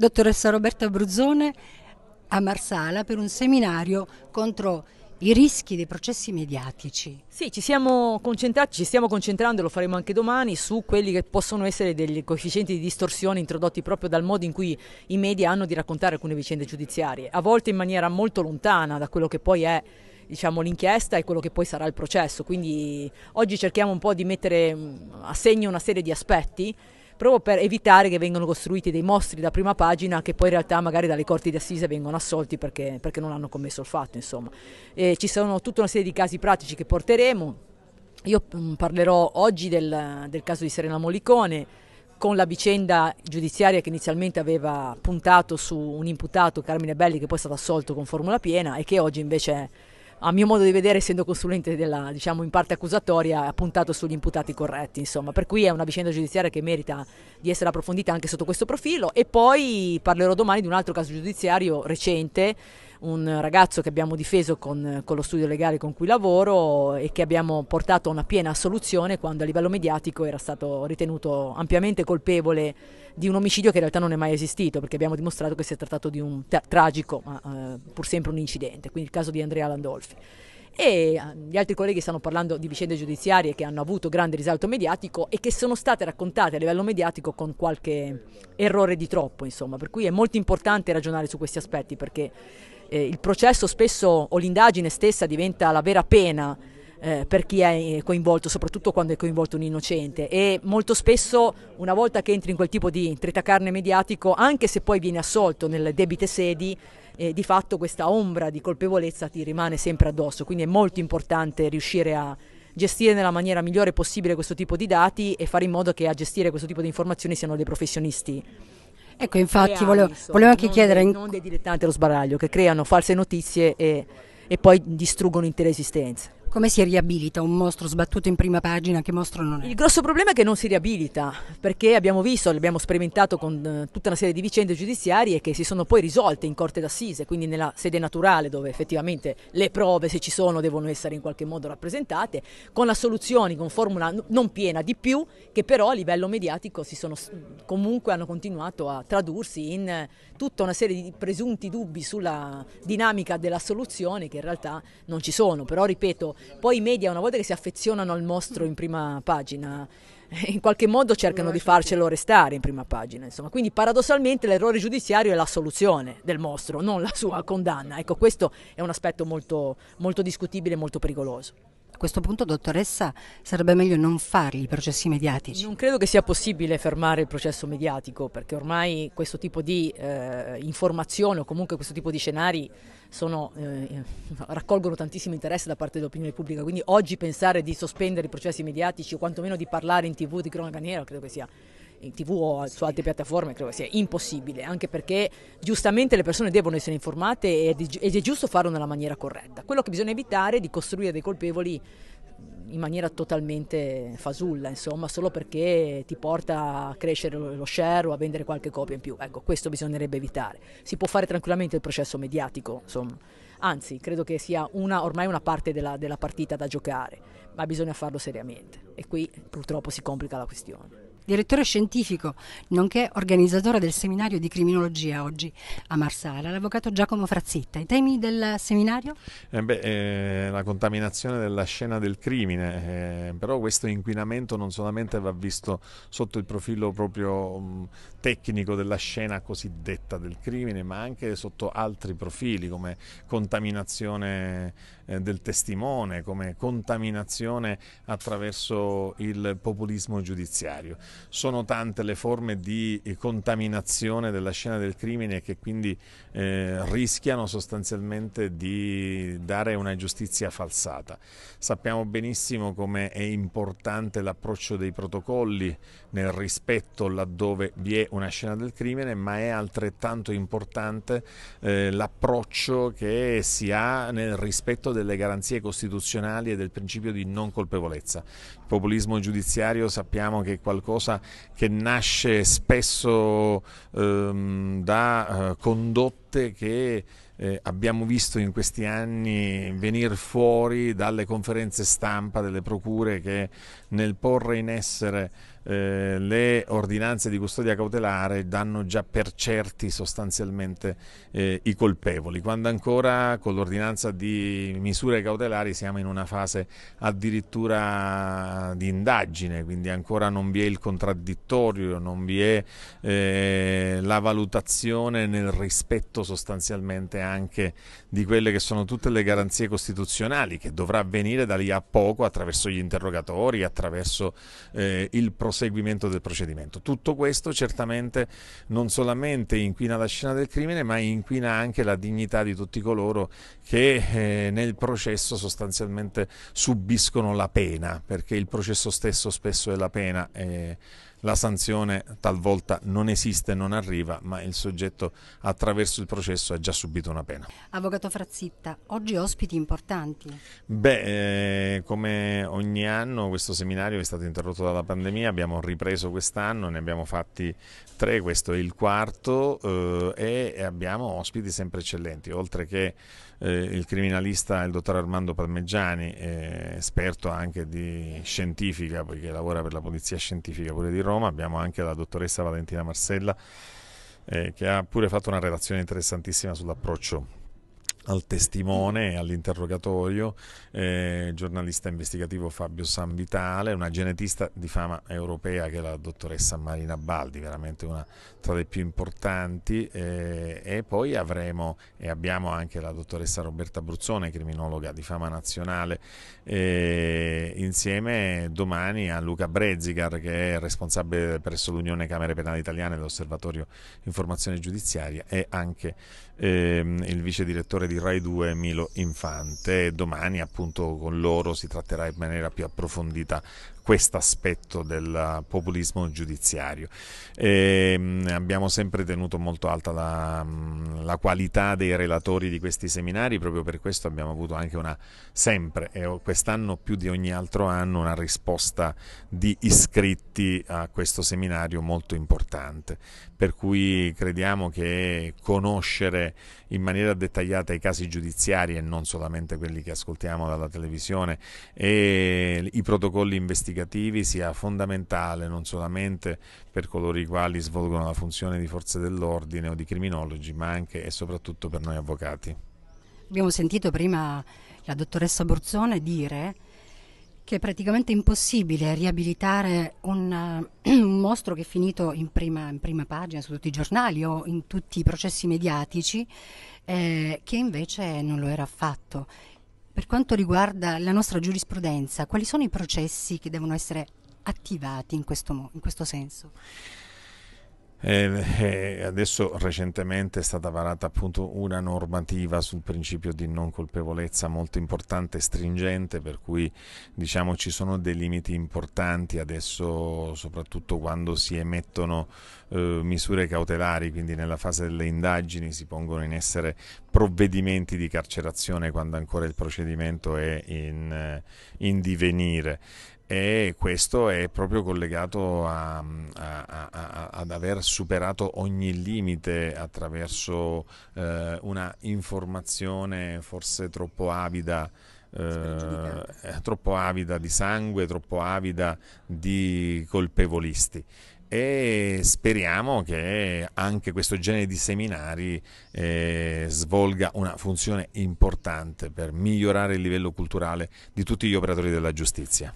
dottoressa Roberta Bruzzone a Marsala per un seminario contro i rischi dei processi mediatici. Sì, ci siamo concentrati, ci stiamo concentrando e lo faremo anche domani su quelli che possono essere dei coefficienti di distorsione introdotti proprio dal modo in cui i media hanno di raccontare alcune vicende giudiziarie, a volte in maniera molto lontana da quello che poi è diciamo, l'inchiesta e quello che poi sarà il processo. Quindi oggi cerchiamo un po' di mettere mm, a segno una serie di aspetti proprio per evitare che vengano costruiti dei mostri da prima pagina che poi in realtà magari dalle corti di assise vengono assolti perché, perché non hanno commesso il fatto. Insomma. ci sono tutta una serie di casi pratici che porteremo. Io mm, parlerò oggi del, del, caso di Serena Molicone con la vicenda giudiziaria che inizialmente aveva puntato su un imputato, Carmine Belli, che poi è stato assolto con formula piena e che oggi invece è, a mio modo di vedere, essendo consulente della, diciamo, in parte accusatoria, ha puntato sugli imputati corretti. Insomma. Per cui è una vicenda giudiziaria che merita di essere approfondita anche sotto questo profilo. E poi parlerò domani di un altro caso giudiziario recente, un ragazzo che abbiamo difeso con, con lo studio legale con cui lavoro e che abbiamo portato a una piena assoluzione quando a livello mediatico era stato ritenuto ampiamente colpevole di un omicidio che in realtà non è mai esistito, perché abbiamo dimostrato che si è trattato di un tra- tragico, ma eh, pur sempre un incidente, quindi il caso di Andrea Landolfi. E eh, gli altri colleghi stanno parlando di vicende giudiziarie che hanno avuto grande risalto mediatico e che sono state raccontate a livello mediatico con qualche errore di troppo, insomma. Per cui è molto importante ragionare su questi aspetti perché eh, il processo spesso o l'indagine stessa diventa la vera pena eh, per chi è eh, coinvolto, soprattutto quando è coinvolto un innocente e molto spesso una volta che entri in quel tipo di tritacarne mediatico, anche se poi viene assolto nel debite sedi, eh, di fatto questa ombra di colpevolezza ti rimane sempre addosso, quindi è molto importante riuscire a gestire nella maniera migliore possibile questo tipo di dati e fare in modo che a gestire questo tipo di informazioni siano dei professionisti Ecco, infatti, volevo, volevo, anche non chiedere. Dei, non dei dilettanti allo sbaraglio che creano false notizie e, e poi distruggono intere esistenze. Come si riabilita un mostro sbattuto in prima pagina? Che mostro non è? Il grosso problema è che non si riabilita, perché abbiamo visto, l'abbiamo sperimentato con eh, tutta una serie di vicende giudiziarie che si sono poi risolte in corte d'assise, quindi nella sede naturale dove effettivamente le prove, se ci sono, devono essere in qualche modo rappresentate, con assoluzioni, con formula non piena di più, che però a livello mediatico sono, comunque hanno continuato a tradursi in eh, tutta una serie di presunti dubbi sulla dinamica della soluzione che in realtà non ci sono. Però ripeto, poi i media, una volta che si affezionano al mostro in prima pagina, eh, in qualche modo cercano di farcelo restare in prima pagina. Insomma. Quindi paradossalmente l'errore giudiziario è la soluzione del mostro, non la sua condanna. Ecco, questo è un aspetto molto, molto discutibile e molto pericoloso. A questo punto, dottoressa, sarebbe meglio non fargli i processi mediatici. Non credo che sia possibile fermare il processo mediatico, perché ormai questo tipo di eh, informazione o comunque questo tipo di scenari sono, eh, raccolgono tantissimo interesse da parte dell'opinione pubblica. Quindi oggi pensare di sospendere i processi mediatici o quantomeno di parlare in tv di cronaca nera credo che sia in tv o su altre piattaforme credo sia impossibile, anche perché giustamente le persone devono essere informate ed è giusto farlo nella maniera corretta. Quello che bisogna evitare è di costruire dei colpevoli in maniera totalmente fasulla, insomma, solo perché ti porta a crescere lo share o a vendere qualche copia in più. Ecco, questo bisognerebbe evitare. Si può fare tranquillamente il processo mediatico, insomma. Anzi, credo che sia una, ormai una parte della, della partita da giocare, ma bisogna farlo seriamente. E qui purtroppo si complica la questione direttore scientifico, nonché organizzatore del seminario di criminologia oggi a Marsala, l'avvocato Giacomo Frazzitta. I temi del seminario? Eh beh, eh, la contaminazione della scena del crimine, eh, però questo inquinamento non solamente va visto sotto il profilo proprio mh, tecnico della scena cosiddetta del crimine, ma anche sotto altri profili come contaminazione eh, del testimone, come contaminazione attraverso il populismo giudiziario sono tante le forme di eh, contaminazione della scena del crimine che quindi eh, rischiano sostanzialmente di dare una giustizia falsata. Sappiamo benissimo come è importante l'approccio dei protocolli nel rispetto laddove vi è una scena del crimine, ma è altrettanto importante eh, l'approccio che si ha nel rispetto delle garanzie costituzionali e del principio di non colpevolezza. Il populismo giudiziario sappiamo che è qualcosa cosa che nasce spesso ehm, da eh, condotte che eh, abbiamo visto in questi anni venire fuori dalle conferenze stampa delle procure che nel porre in essere eh, le ordinanze di custodia cautelare danno già per certi sostanzialmente eh, i colpevoli, quando ancora con l'ordinanza di misure cautelari siamo in una fase addirittura di indagine, quindi ancora non vi è il contraddittorio, non vi è eh, la valutazione nel rispetto sostanzialmente anche di quelle che sono tutte le garanzie costituzionali che dovrà avvenire da lì a poco attraverso gli interrogatori, attraverso eh, il processo proseguimento del procedimento. Tutto questo certamente non solamente inquina la scena del crimine, ma inquina anche la dignità di tutti coloro che eh, nel processo sostanzialmente subiscono la pena, perché il processo stesso spesso è la pena. Eh, la sanzione talvolta non esiste, non arriva, ma il soggetto attraverso il processo ha già subito una pena. Avvocato Frazzitta, oggi ospiti importanti. Beh, eh, come ogni anno questo seminario è stato interrotto dalla pandemia, abbiamo ripreso quest'anno, ne abbiamo fatti tre, questo è il quarto eh, e abbiamo ospiti sempre eccellenti, oltre che eh, il criminalista il dottor Armando Parmeggiani, eh, esperto anche di scientifica, poiché lavora per la Polizia Scientifica pure di Roma, Roma, abbiamo anche la dottoressa Valentina Marcella eh, che ha pure fatto una relazione interessantissima sull'approccio al testimone, e all'interrogatorio, eh, giornalista investigativo Fabio Sanvitale, una genetista di fama europea che è la dottoressa Marina Baldi, veramente una tra le più importanti, eh, e poi avremo e abbiamo anche la dottoressa Roberta Bruzzone, criminologa di fama nazionale, eh, insieme domani a Luca Brezigar che è responsabile presso l'Unione Camere Penali Italiane dell'Osservatorio Informazione Giudiziaria e anche ehm, il vice direttore di Rai 2 Milo Infante. Domani appunto con loro si tratterà in maniera più approfondita questo aspetto del populismo giudiziario. E ehm, abbiamo sempre tenuto molto alta la, la, qualità dei relatori di questi seminari, proprio per questo abbiamo avuto anche una, sempre, e quest'anno più di ogni altro anno, una risposta di iscritti a questo seminario molto importante. Per cui crediamo che conoscere in maniera dettagliata i casi giudiziari e non solamente quelli che ascoltiamo dalla televisione e i protocolli investigativi negativi sia fondamentale non solamente per coloro i quali svolgono la funzione di forze dell'ordine o di criminologi, ma anche e soprattutto per noi avvocati. Abbiamo sentito prima la dottoressa Borzone dire che è praticamente impossibile riabilitare un, eh, un mostro che è finito in prima, in prima, pagina su tutti i giornali o in tutti i processi mediatici, eh, che invece non lo era affatto per quanto riguarda la nostra giurisprudenza, quali sono i processi che devono essere attivati in questo, in questo senso? Eh, eh, adesso recentemente è stata varata appunto una normativa sul principio di non colpevolezza molto importante e stringente, per cui diciamo ci sono dei limiti importanti adesso, soprattutto quando si emettono eh, misure cautelari, quindi nella fase delle indagini si pongono in essere provvedimenti di carcerazione quando ancora il procedimento è in, eh, in divenire e questo è proprio collegato a, a, a, ad aver superato ogni limite attraverso eh, una informazione forse troppo avida. Eh, eh, troppo avida di sangue, troppo avida di colpevolisti e speriamo che anche questo genere di seminari eh, svolga una funzione importante per migliorare il livello culturale di tutti gli operatori della giustizia.